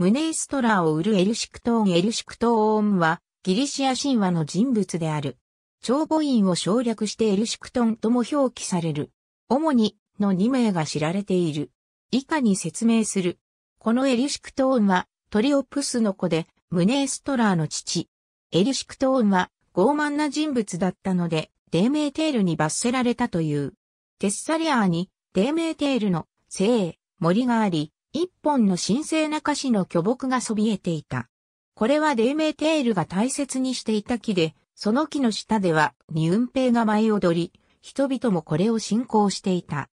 ムネイストラーを売るエルシクトーンエルシクトーンはギリシア神話の人物である。長母院を省略してエルシクトンとも表記される。主にの2名が知られている。以下に説明する。このエリシクトーンはトリオプスの子でムネーストラーの父。エリシクトーンは傲慢な人物だったのでデーメーテールに罰せられたという。テッサリアーにデーメーテールの聖森があり、一本の神聖な歌詞の巨木がそびえていた。これはデーメーテールが大切にしていた木で、その木の下では、ニウンペイが舞い踊り、人々もこれを信仰していた。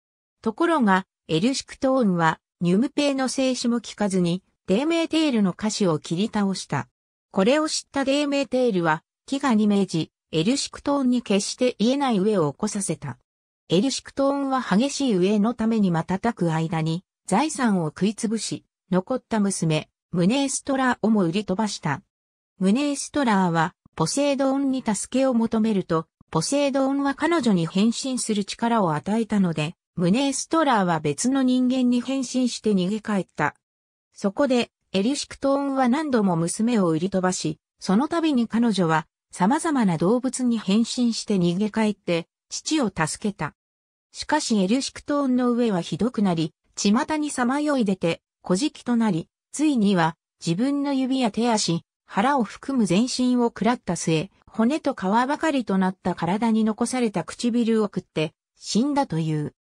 ところが、エルシクトーンは、ニュムペイの静止も聞かずに、デーメーテールの歌詞を切り倒した。これを知ったデーメーテールは、飢餓に命じ、エルシクトーンに決して言えない上を起こさせた。エルシクトーンは激しい上のために瞬く間に、財産を食い潰し、残った娘、ムネーストラーをも売り飛ばした。ムネーストラーは、ポセイドオンに助けを求めると、ポセイドオンは彼女に変身する力を与えたので、ムネーストラーは別の人間に変身して逃げ帰った。そこで、エリシクトーンは何度も娘を売り飛ばし、その度に彼女は様々な動物に変身して逃げ帰って、父を助けた。しかしエリュシクトーンの上はひどくなり、巷にさまよい出て、小敷となり、ついには、自分の指や手足、腹を含む全身を喰らった末、骨と皮ばかりとなった体に残された唇を食って、死んだという。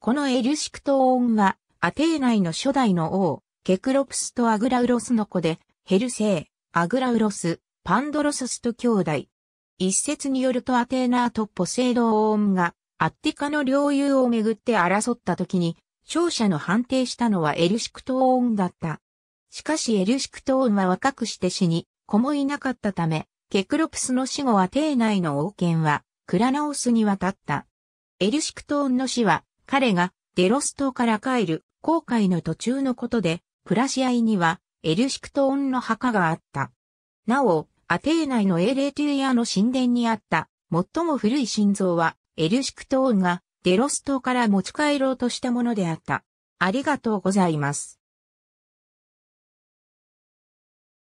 このエルシクトオーンは、アテー内の初代の王、ケクロプスとアグラウロスの子で、ヘルセイ、アグラウロス、パンドロソスと兄弟。一説によるとアテーナーとポセイドオーンが、アッティカの領有をめぐって争った時に、勝者の判定したのはエルシクトーンだった。しかしエルシクトーンは若くして死に、子もいなかったため、ケクロプスの死後は邸内の王権は、クラナオスに渡った。エルシクトーンの死は、彼がデロス島から帰る航海の途中のことで、プラシアイにはエルシクトーンの墓があった。なお、アテー内のエーレティイアの神殿にあった、最も古い心臓は、エルシクトーンがデロス島から持ち帰ろうとしたものであった。ありがとうございます。